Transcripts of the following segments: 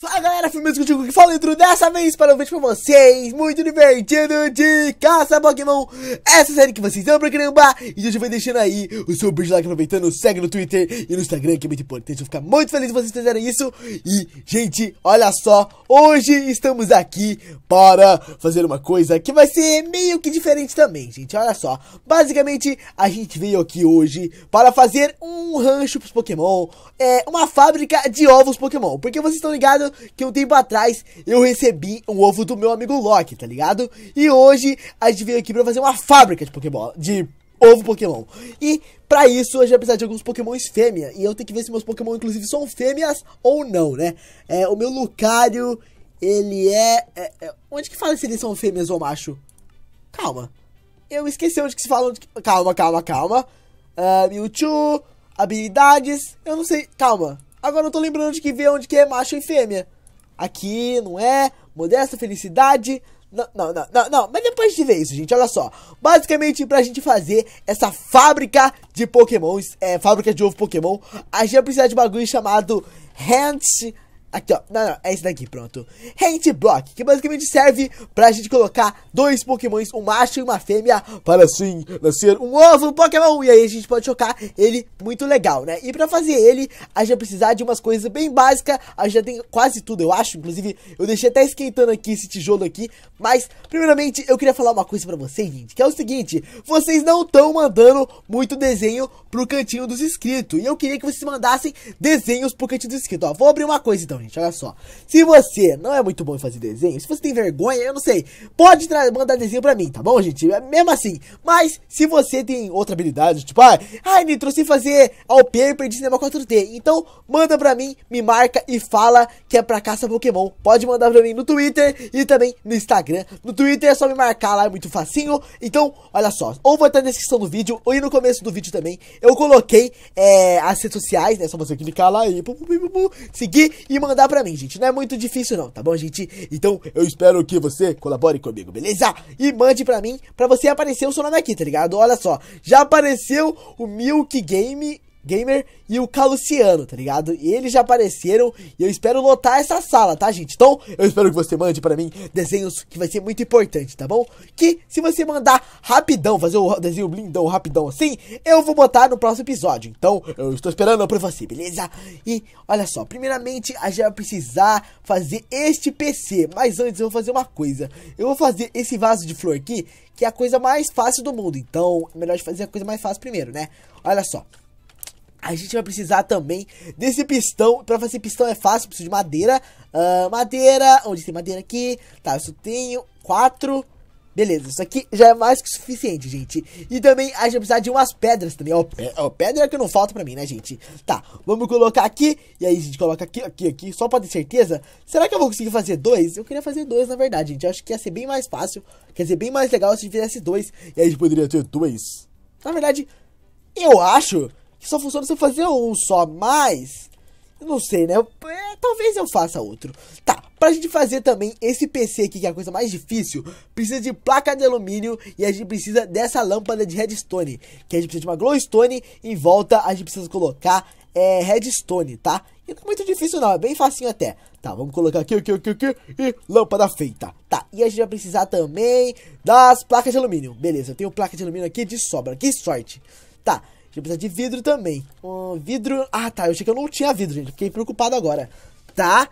Fala galera, o contigo que fala dentro dessa vez para um vídeo pra vocês Muito divertido de caça Pokémon Essa série que vocês amam pra caramba E hoje eu vou deixando aí o seu beijo lá aproveitando Segue no Twitter e no Instagram que é muito importante Eu vou ficar muito feliz se vocês fizerem isso E gente, olha só Hoje estamos aqui para fazer uma coisa que vai ser meio que diferente também gente Olha só, basicamente a gente veio aqui hoje para fazer um rancho pros Pokémon É, uma fábrica de ovos Pokémon Porque vocês estão ligados que um tempo atrás eu recebi o ovo do meu amigo Loki, tá ligado? E hoje a gente veio aqui pra fazer uma fábrica de Pokébola, de ovo Pokémon. E para isso a gente vai precisar de alguns Pokémons fêmea. E eu tenho que ver se meus Pokémon, inclusive, são fêmeas ou não, né? É, o meu Lucario, ele é, é, é. Onde que fala se eles são fêmeas ou macho? Calma. Eu esqueci onde que se fala. Onde que... Calma, calma, calma. Uh, Mewtwo, habilidades. Eu não sei. Calma. Agora eu tô lembrando de que ver onde que é macho e fêmea. Aqui, não é? Modesta felicidade. Não, não, não, não, não, mas depois de ver isso, gente, olha só. Basicamente, pra gente fazer essa fábrica de pokémons, é, fábrica de ovo pokémon, a gente vai precisar de um bagulho chamado Hands Aqui, ó. Não, não, é esse daqui, pronto. Hand Block, que basicamente serve pra gente colocar dois pokémons, um macho e uma fêmea, para assim nascer um ovo pokémon. E aí a gente pode chocar ele muito legal, né? E pra fazer ele, a gente vai precisar de umas coisas bem básicas. A gente já tem quase tudo, eu acho. Inclusive, eu deixei até esquentando aqui esse tijolo aqui. Mas, primeiramente, eu queria falar uma coisa pra vocês, gente, que é o seguinte. Vocês não estão mandando muito desenho pro cantinho dos inscritos. E eu queria que vocês mandassem desenhos pro cantinho dos inscritos, ó. Vou abrir uma coisa, então então, gente, olha só. Se você não é muito bom em fazer desenho, se você tem vergonha, eu não sei, pode mandar desenho pra mim, tá bom, gente? É mesmo assim. Mas, se você tem outra habilidade, tipo, ah, ai, Nitro, trouxe fazer ao paper de cinema 4D. Então, manda pra mim, me marca e fala que é pra caça Pokémon. Pode mandar pra mim no Twitter e também no Instagram. No Twitter é só me marcar lá, é muito facinho. Então, olha só, ou vai estar na descrição do vídeo, ou no começo do vídeo também. Eu coloquei é, as redes sociais, né? Só você clicar lá e pum, pum, pum, seguir e mandar mandar pra mim, gente. Não é muito difícil não, tá bom, gente? Então, eu espero que você colabore comigo, beleza? E mande pra mim, pra você aparecer o seu nome aqui, tá ligado? Olha só, já apareceu o Milk Game Gamer e o Caluciano, tá ligado? E eles já apareceram e eu espero lotar essa sala, tá, gente? Então, eu espero que você mande para mim desenhos que vai ser muito importante, tá bom? Que se você mandar rapidão, fazer o desenho blindão rapidão assim, eu vou botar no próximo episódio. Então, eu estou esperando por você, beleza? E olha só, primeiramente a gente vai precisar fazer este PC, mas antes eu vou fazer uma coisa. Eu vou fazer esse vaso de flor aqui, que é a coisa mais fácil do mundo. Então, é melhor fazer a coisa mais fácil primeiro, né? Olha só. A gente vai precisar também desse pistão. Pra fazer pistão é fácil, preciso de madeira. Uh, madeira, onde tem madeira aqui? Tá, eu só tenho quatro. Beleza, isso aqui já é mais que suficiente, gente. E também a gente vai precisar de umas pedras também. Ó, pe ó pedra que não falta pra mim, né, gente? Tá, vamos colocar aqui. E aí a gente coloca aqui, aqui, aqui, só pra ter certeza. Será que eu vou conseguir fazer dois? Eu queria fazer dois, na verdade, gente. Eu acho que ia ser bem mais fácil. Quer dizer, bem mais legal se a gente fizesse dois. E aí a gente poderia ter dois. Na verdade, eu acho que só funciona se eu fazer um só, mas. não sei, né? é, talvez eu faça outro. Tá, pra gente fazer também esse PC aqui, que é a coisa mais difícil, precisa de placa de alumínio e a gente precisa dessa lâmpada de redstone. Que a gente precisa de uma glowstone e em volta a gente precisa colocar é, redstone, tá? E não é muito difícil não, é bem facinho até. Tá, vamos colocar aqui, aqui, aqui, aqui e lâmpada feita. Tá, e a gente vai precisar também das placas de alumínio. Beleza, eu tenho placa de alumínio aqui de sobra, que sorte. Tá, precisa de vidro também. Um, vidro. Ah, tá. Eu achei que eu não tinha vidro, gente. Fiquei preocupado agora. Tá?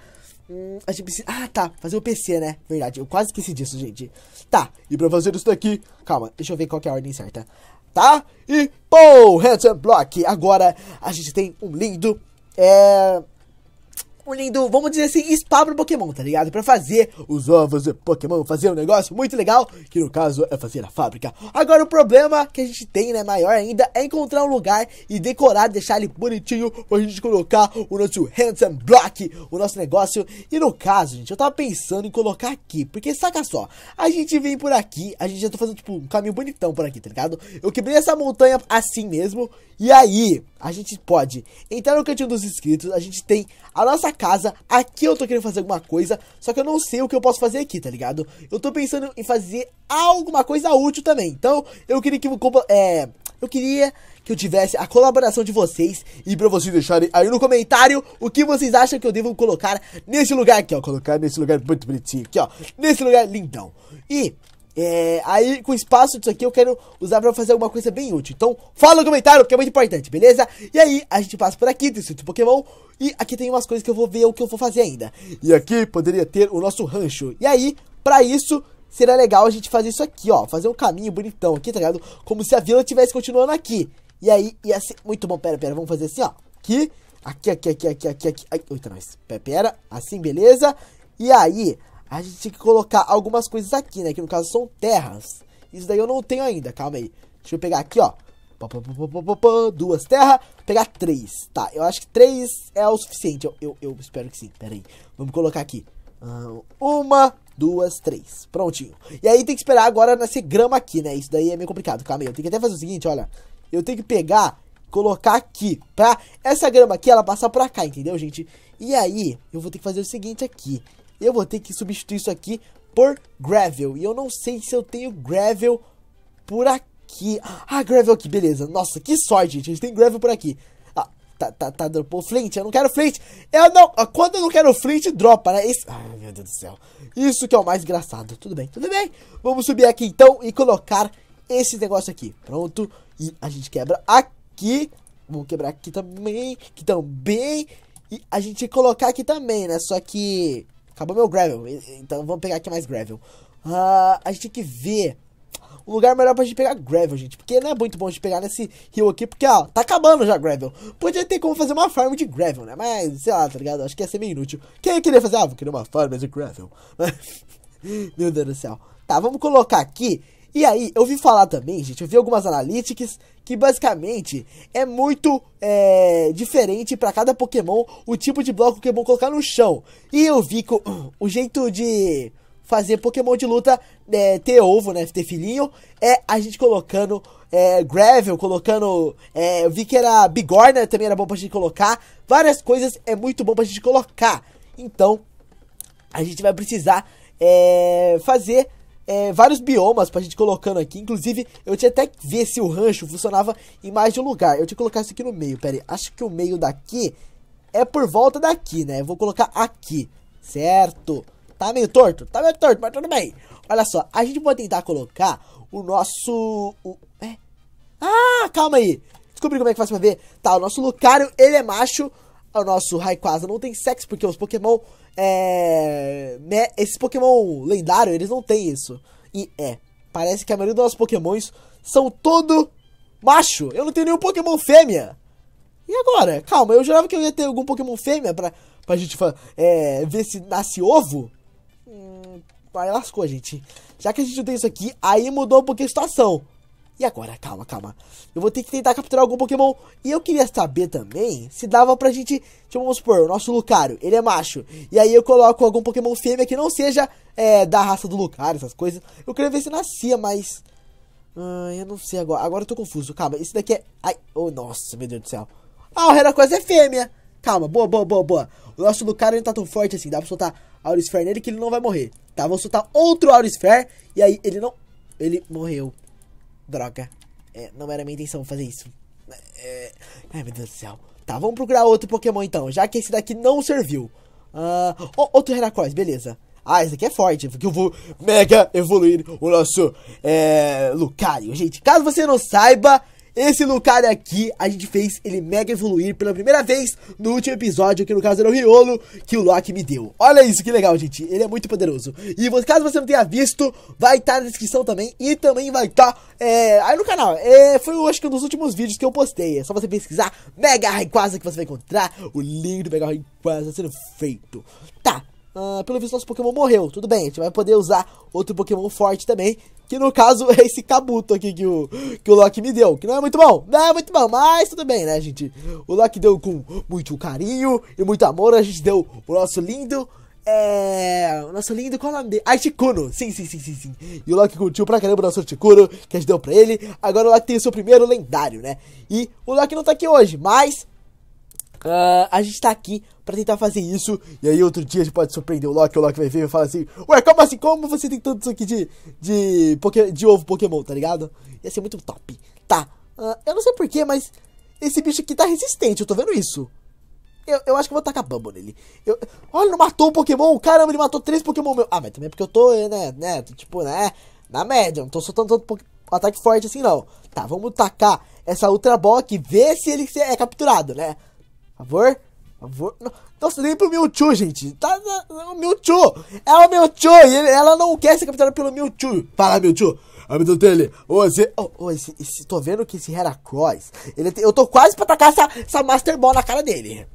Hum, a gente precisa. Ah, tá. Fazer o PC, né? Verdade. Eu quase esqueci disso, gente. Tá. E pra fazer isso daqui. Calma, deixa eu ver qual é a ordem certa. Tá? E. Pô! Handsome Block! Agora a gente tem um lindo. É um lindo, vamos dizer assim, spa pro Pokémon, tá ligado? Pra fazer os ovos de Pokémon, fazer um negócio muito legal, que no caso é fazer a fábrica. Agora o problema que a gente tem, né, maior ainda, é encontrar um lugar e decorar, deixar ele bonitinho pra gente colocar o nosso Handsome Block, o nosso negócio. E no caso, gente, eu tava pensando em colocar aqui, porque saca só, a gente vem por aqui, a gente já tá fazendo, tipo, um caminho bonitão por aqui, tá ligado? Eu quebrei essa montanha assim mesmo, e aí, a gente pode entrar no cantinho dos inscritos, a gente tem a nossa casa, aqui eu tô querendo fazer alguma coisa, só que eu não sei o que eu posso fazer aqui, tá ligado? Eu tô pensando em fazer alguma coisa útil também, então eu queria que... É, eu queria que eu tivesse a colaboração de vocês e para vocês deixarem aí no comentário o que vocês acham que eu devo colocar nesse lugar aqui, ó. Colocar nesse lugar muito bonitinho aqui, ó. Nesse lugar lindão. E é, aí, com o espaço disso aqui, eu quero usar pra fazer alguma coisa bem útil. Então, fala no comentário, porque é muito importante, beleza? E aí, a gente passa por aqui, tem Pokémon. E aqui tem umas coisas que eu vou ver o que eu vou fazer ainda. E aqui poderia ter o nosso rancho. E aí, pra isso, seria legal a gente fazer isso aqui, ó. Fazer um caminho bonitão aqui, tá ligado? Como se a vila estivesse continuando aqui. E aí, ia ser muito bom. Pera, pera, vamos fazer assim, ó. Aqui, aqui, aqui, aqui, aqui, aqui, aqui. Ai, eita, nós. Pera, pera, assim, beleza? E aí, a gente tinha que colocar algumas coisas aqui, né? Que no caso são terras. Isso daí eu não tenho ainda, calma aí. Deixa eu pegar aqui, ó. Duas terras, pegar três. Tá, eu acho que três é o suficiente. Eu, eu, eu espero que sim. Pera aí. Vamos colocar aqui. Ah, uma, duas, três. Prontinho. E aí tem que esperar agora nascer grama aqui, né? Isso daí é meio complicado. Calma aí. Eu tenho que até fazer o seguinte, olha. Eu tenho que pegar, colocar aqui. Pra essa grama aqui, ela passar pra cá, entendeu, gente? E aí, eu vou ter que fazer o seguinte aqui eu vou ter que substituir isso aqui por gravel. E eu não sei se eu tenho gravel por aqui. Ah, gravel aqui, beleza. Nossa, que sorte, gente. A gente tem gravel por aqui. Ah, tá, tá, tá, dropou flint. Eu não quero flint. Eu não... Ah, quando eu não quero flint, dropa, né? Esse... Ai, meu Deus do céu. Isso que é o mais engraçado. Tudo bem, tudo bem. Vamos subir aqui, então, e colocar esse negócio aqui. Pronto. E a gente quebra aqui. Vamos quebrar aqui também. Aqui também. E a gente colocar aqui também, né? Só que Acabou meu gravel, então vamos pegar aqui mais gravel. Uh, a gente tem que ver o lugar melhor pra gente pegar gravel, gente. Porque não é muito bom de pegar nesse rio aqui, porque, ó, tá acabando já gravel. Podia ter como fazer uma farm de gravel, né? Mas, sei lá, tá ligado? Acho que ia ser meio inútil. Quem é queria fazer? Ah, vou querer uma farm de gravel. Meu Deus do céu. Tá, vamos colocar aqui. E aí, eu vi falar também, gente, eu vi algumas analytics que basicamente é muito é, diferente para cada Pokémon o tipo de bloco que é bom colocar no chão. E eu vi que o, o jeito de fazer Pokémon de luta é, ter ovo, né? Ter filhinho, é a gente colocando é, gravel, colocando. É, eu vi que era bigorna também era bom pra gente colocar. Várias coisas é muito bom pra gente colocar. Então, a gente vai precisar é, fazer é, vários biomas pra gente colocando aqui. Inclusive, eu tinha até que ver se o rancho funcionava em mais de um lugar. Eu tinha que colocar isso aqui no meio, pera aí. Acho que o meio daqui é por volta daqui, né? Eu vou colocar aqui, certo? Tá meio torto? Tá meio torto, mas tudo bem. Olha só, a gente pode tentar colocar o nosso... O... É? Ah, calma aí. Descobri como é que faz pra ver. Tá, o nosso Lucario, ele é macho. O nosso Raikwaza não tem sexo, porque os Pokémon é, né, esse Pokémon lendário, eles não têm isso. E é, parece que a maioria dos nossos Pokémons são todo macho. Eu não tenho nenhum Pokémon fêmea. E agora? Calma, eu jurava que eu ia ter algum Pokémon fêmea pra, pra gente é, ver se nasce ovo. Hum, aí lascou, gente. Já que a gente não tem isso aqui, aí mudou um pouquinho a situação. E agora, calma, calma. Eu vou ter que tentar capturar algum Pokémon. E eu queria saber também se dava pra gente. Tipo, vamos supor, o nosso Lucario, ele é macho. E aí eu coloco algum Pokémon fêmea que não seja é, da raça do Lucario, essas coisas. Eu queria ver se nascia, mas. Ah, eu não sei agora. Agora eu tô confuso. Calma, esse daqui é. Ai, oh, nossa, meu Deus do céu. Ah, o Heracross é fêmea. Calma, boa, boa, boa, boa. O nosso Lucario não tá tão forte assim. Dá pra soltar Aurisphere nele que ele não vai morrer. Tá, vou soltar outro Aurisphere. E aí ele não. Ele morreu. Droga. É, não era minha intenção fazer isso. É, é... Ai, meu Deus do céu. Tá, vamos procurar outro Pokémon então, já que esse daqui não serviu. Uh... Oh, outro Heracross, beleza. Ah, esse aqui é forte, porque eu vou mega evoluir o nosso é, Lucario. Gente, caso você não saiba, esse Lucario aqui, a gente fez ele mega evoluir pela primeira vez no último episódio, que no caso era o Riolo, que o Loki me deu. Olha isso, que legal, gente. Ele é muito poderoso. E caso você não tenha visto, vai estar tá na descrição também e também vai estar tá, é, aí no canal. É, foi, acho que um dos últimos vídeos que eu postei. É só você pesquisar Mega Rayquaza que você vai encontrar o link do Mega Rayquaza sendo feito. Tá, Uh, pelo visto, nosso Pokémon morreu. Tudo bem, a gente vai poder usar outro Pokémon forte também. Que no caso é esse cabuto aqui que o, que o Loki me deu. Que não é muito bom. Não é muito bom, mas tudo bem, né, gente? O Loki deu com muito carinho e muito amor. A gente deu o nosso lindo. É. O nosso lindo, qual é o nome dele? Articuno. Sim, sim, sim, sim, sim. E o Loki curtiu pra caramba o nosso Articuno que a gente deu pra ele. Agora o Loki tem o seu primeiro lendário, né? E o Loki não tá aqui hoje, mas Uh, a gente tá aqui pra tentar fazer isso. E aí outro dia a gente pode surpreender o Loki. O Loki vai ver e falar assim: Ué, como assim? Como você tem tanto isso aqui de, de, de ovo Pokémon, tá ligado? Ia ser muito top. Tá. Uh, eu não sei porquê, mas esse bicho aqui tá resistente. Eu tô vendo isso. Eu, eu acho que eu vou tacar bambo nele. Eu, olha, não matou um Pokémon. Caramba, ele matou três Pokémon meu. Ah, mas também é porque eu tô, né, né? né tipo, né? Na média. Não tô soltando tanto ataque forte assim, não. Tá, vamos tacar essa Ultra Ball aqui. Ver se ele é capturado, né? Favor? Favor? Nossa, nem pro Mewtwo, gente. Tá o Mewtwo. É o Mewtwo. E ela não quer ser capturada pelo Mewtwo. Fala, Mewtwo. Amigo dele, você. Oh, oh, esse, esse, tô vendo que esse Heracross. Ele tem, eu tô quase pra tacar essa, essa Master Ball na cara dele.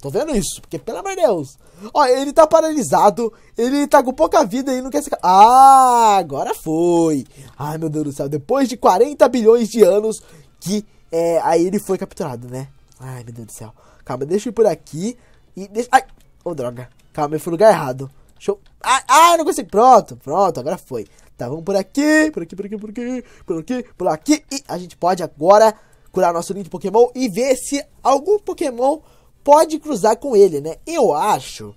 tô vendo isso, porque pelo amor de Deus. Ó, oh, ele tá paralisado. Ele tá com pouca vida e não quer se. Ah, agora foi. Ai, meu Deus do céu. Depois de 40 bilhões de anos que. É, aí ele foi capturado, né? Ai, meu Deus do céu. Calma, deixa eu ir por aqui. E deixa... Ai! Ô, oh, droga. Calma, eu fui no lugar errado. Deixa eu... Ai, ai, não consegui. Pronto, pronto, agora foi. Tá, vamos por aqui, por aqui, por aqui, por aqui, por aqui, por aqui. E a gente pode agora curar nosso lindo Pokémon e ver se algum Pokémon pode cruzar com ele, né? Eu acho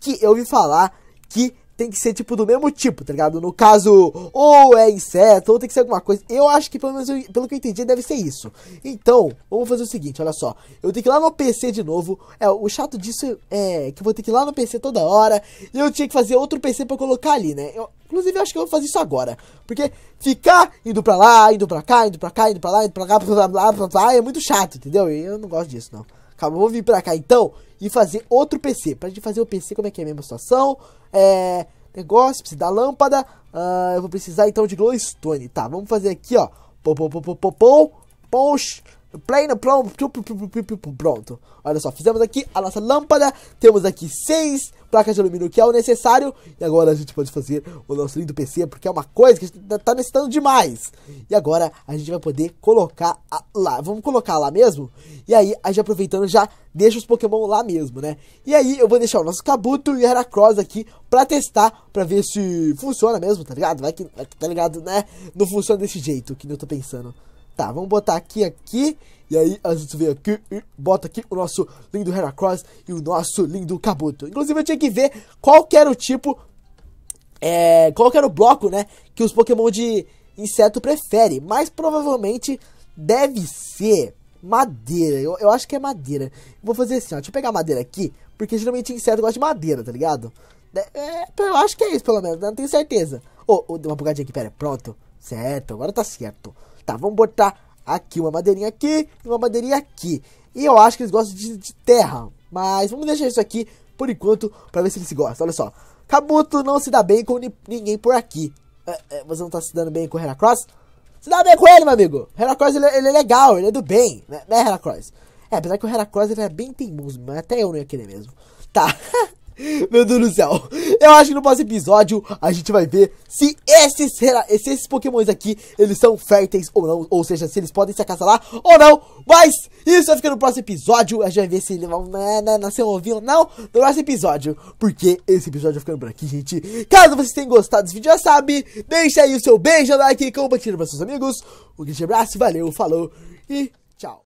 que eu ouvi falar que tem que ser, tipo, do mesmo tipo, tá ligado? No caso, ou é inseto, ou tem que ser alguma coisa. Eu acho que, pelo menos, eu, pelo que eu entendi, deve ser isso. Então, vamos fazer o seguinte, olha só. Eu tenho que ir lá no PC de novo. É, o chato disso é que eu vou ter que ir lá no PC toda hora. E eu tinha que fazer outro PC pra colocar ali, né? Eu, inclusive, eu acho que eu vou fazer isso agora. Porque ficar indo pra lá, indo pra cá, indo pra cá, indo pra lá, indo pra cá, blá, blá, blá, blá, é muito chato, entendeu? E eu não gosto disso, não. Calma, eu vou vir pra cá, então, e fazer outro PC. Pra gente fazer o PC, como é que é a mesma situação é, negócio, preciso da lâmpada. Ah, eu vou precisar então de glowstone. Tá, vamos fazer aqui, ó. Pou, pou, pou, pou, pou, pou, pou, Plano, pronto, pronto. Olha só, fizemos aqui a nossa lâmpada. Temos aqui seis placas de alumínio, que é o necessário. E agora a gente pode fazer o nosso lindo PC, porque é uma coisa que a gente tá necessitando demais. E agora a gente vai poder colocar lá. Vamos colocar lá mesmo? E aí, a gente aproveitando, já deixa os Pokémon lá mesmo, né? E aí, eu vou deixar o nosso Kabuto e Heracross aqui pra testar, pra ver se funciona mesmo, tá ligado? Vai que, vai que tá ligado, né? Não funciona desse jeito, que eu tô pensando. Tá, vamos botar aqui, aqui. E aí a gente vem aqui e bota aqui o nosso lindo Heracross e o nosso lindo Kabuto. Inclusive eu tinha que ver qual que era o tipo, é, qual que era o bloco, né, que os Pokémon de inseto preferem. Mas provavelmente deve ser madeira. Eu, eu acho que é madeira. Vou fazer assim, ó. Deixa eu pegar madeira aqui, porque geralmente inseto gosta de madeira, tá ligado? É, é eu acho que é isso, pelo menos. Né, não tenho certeza. Ô, oh, oh, deu uma bugadinha aqui, pera. Pronto. Certo, agora tá certo. Tá, vamos botar aqui uma madeirinha aqui e uma madeirinha aqui. E eu acho que eles gostam de, de terra. Mas vamos deixar isso aqui por enquanto para ver se eles gostam. Olha só. Kabuto não se dá bem com ninguém por aqui. É, é, você não tá se dando bem com o Heracross? Se dá bem com ele, meu amigo. Heracross, ele, é, ele é legal, ele é do bem. Né, né Heracross? É, apesar que o Heracross, ele é bem teimoso, mas até eu não ia querer mesmo. Tá. meu Deus do céu. Eu acho que no próximo episódio a gente vai ver se esses, se esses pokémons aqui, eles são férteis ou não. Ou seja, se eles podem se acasalar ou não. Mas isso vai ficar no próximo episódio. A gente vai ver se eles vão né, né, nascer um ovinho ou não no próximo episódio. Porque esse episódio vai ficando por aqui, gente. Caso vocês tenham gostado desse vídeo, já sabe. Deixa aí o seu beijo, like compartilha para seus amigos. Um grande abraço, valeu, falou e tchau.